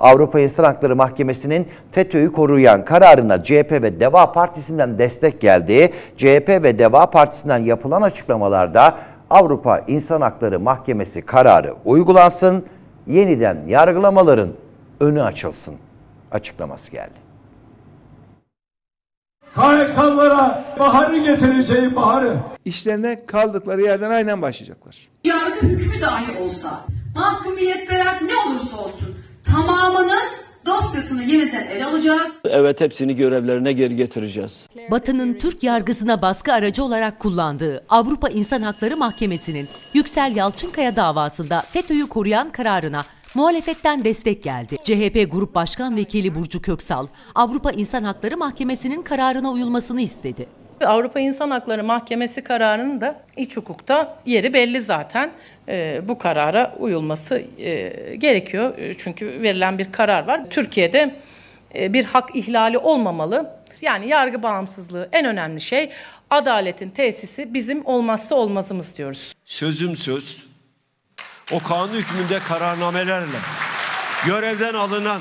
Avrupa İnsan Hakları Mahkemesi'nin FETÖ'yü koruyan kararına CHP ve DEVA Partisi'nden destek geldi. CHP ve DEVA Partisi'nden yapılan açıklamalarda Avrupa İnsan Hakları Mahkemesi kararı uygulansın, yeniden yargılamaların önü açılsın açıklaması geldi. KYK'lara baharı getireceğim baharı. İşlerine kaldıkları yerden aynen başlayacaklar. Yargı hükmü dahi olsa, mahkumiyet berat ne olursa olsun tamamının dosyasını yeniden ele alacağız. Evet hepsini görevlerine geri getireceğiz. Batı'nın Türk yargısına baskı aracı olarak kullandığı Avrupa İnsan Hakları Mahkemesi'nin Yüksel Yalçınkaya davasında FETÖ'yü koruyan kararına muhalefetten destek geldi. CHP Grup Başkan Vekili Burcu Köksal, Avrupa İnsan Hakları Mahkemesi'nin kararına uyulmasını istedi. Avrupa İnsan Hakları Mahkemesi kararının da iç hukukta yeri belli zaten. E, bu karara uyulması e, gerekiyor. Ee, çünkü verilen bir karar var. Türkiye'de e, bir hak ihlali olmamalı. Yani yargı bağımsızlığı en önemli şey. Adaletin tesisi bizim olmazsa olmazımız diyoruz. Sözüm söz. O kanun hükmünde kararnamelerle görevden alınan,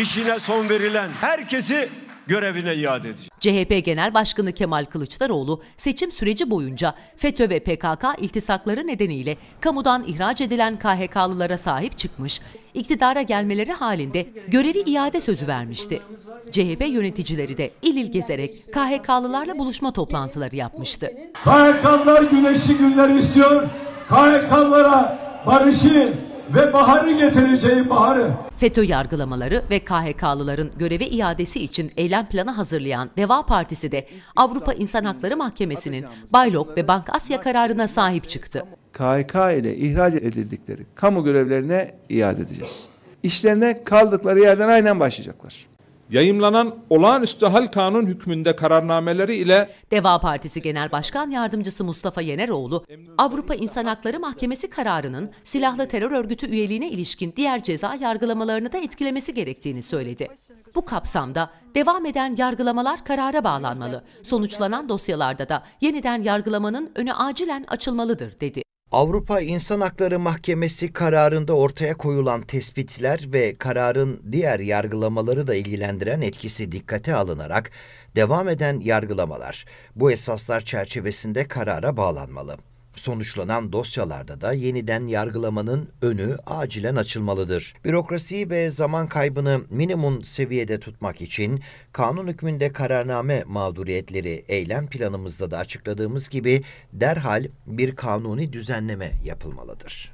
işine son verilen herkesi görevine iade edecek. CHP Genel Başkanı Kemal Kılıçdaroğlu seçim süreci boyunca FETÖ ve PKK iltisakları nedeniyle kamudan ihraç edilen KHK'lılara sahip çıkmış, iktidara gelmeleri halinde görevi iade sözü vermişti. CHP yöneticileri de il il gezerek KHK'lılarla buluşma toplantıları yapmıştı. KHK'lılar güneşli günler istiyor. KHK'lılara barışı, ve baharı getireceğim baharı. FETÖ yargılamaları ve KHK'lıların göreve iadesi için eylem planı hazırlayan Deva Partisi de Avrupa İnsan Hakları Mahkemesi'nin Baylok ve Bank Asya kararına sahip çıktı. KHK ile ihraç edildikleri kamu görevlerine iade edeceğiz. İşlerine kaldıkları yerden aynen başlayacaklar yayımlanan olağanüstü hal kanun hükmünde kararnameleri ile Deva Partisi Genel Başkan Yardımcısı Mustafa Yeneroğlu, Avrupa İnsan Hakları Mahkemesi kararının silahlı terör örgütü üyeliğine ilişkin diğer ceza yargılamalarını da etkilemesi gerektiğini söyledi. Bu kapsamda devam eden yargılamalar karara bağlanmalı, sonuçlanan dosyalarda da yeniden yargılamanın önü acilen açılmalıdır dedi. Avrupa İnsan Hakları Mahkemesi kararında ortaya koyulan tespitler ve kararın diğer yargılamaları da ilgilendiren etkisi dikkate alınarak devam eden yargılamalar bu esaslar çerçevesinde karara bağlanmalı. Sonuçlanan dosyalarda da yeniden yargılamanın önü acilen açılmalıdır. Bürokrasiyi ve zaman kaybını minimum seviyede tutmak için kanun hükmünde kararname mağduriyetleri eylem planımızda da açıkladığımız gibi derhal bir kanuni düzenleme yapılmalıdır.